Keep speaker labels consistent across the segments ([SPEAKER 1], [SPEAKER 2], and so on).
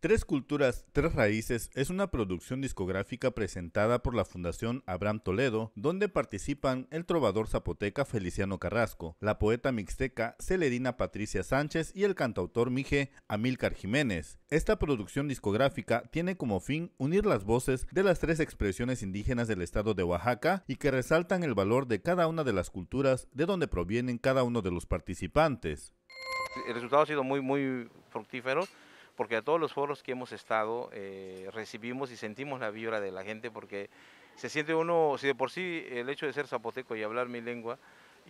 [SPEAKER 1] Tres Culturas, Tres Raíces es una producción discográfica presentada por la Fundación Abraham Toledo, donde participan el trovador zapoteca Feliciano Carrasco, la poeta mixteca Celerina Patricia Sánchez y el cantautor mije Amílcar Jiménez. Esta producción discográfica tiene como fin unir las voces de las tres expresiones indígenas del estado de Oaxaca y que resaltan el valor de cada una de las culturas de donde provienen cada uno de los participantes.
[SPEAKER 2] El resultado ha sido muy, muy fructífero porque a todos los foros que hemos estado eh, recibimos y sentimos la vibra de la gente porque se siente uno, si de por sí el hecho de ser zapoteco y hablar mi lengua,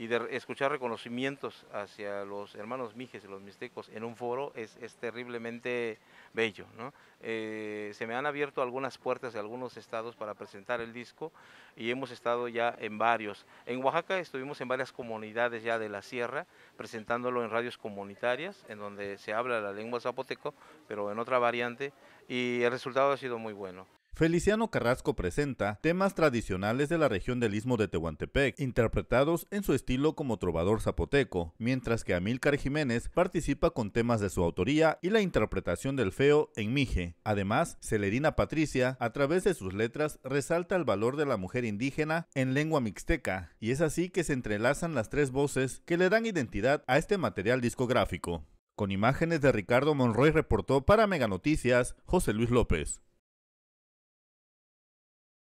[SPEAKER 2] y de escuchar reconocimientos hacia los hermanos mijes y los mixtecos en un foro es, terriblemente bello. Eh, se me han abierto algunas puertas de algunos estados para presentar el disco y hemos estado ya en varios. En Oaxaca estuvimos en varias comunidades ya de la sierra presentándolo en radios comunitarias en donde se habla la lengua zapoteco pero en otra variante y el resultado ha sido muy bueno.
[SPEAKER 1] Feliciano Carrasco presenta temas tradicionales de la región del Istmo de Tehuantepec, interpretados en su estilo como trovador zapoteco, mientras que Amílcar Jiménez participa con temas de su autoría y la interpretación del feo en Mije. Además, Celerina Patricia, a través de sus letras, resalta el valor de la mujer indígena en lengua mixteca, y es así que se entrelazan las tres voces que le dan identidad a este material discográfico. Con imágenes de Ricardo Monroy reportó para Meganoticias José Luis López.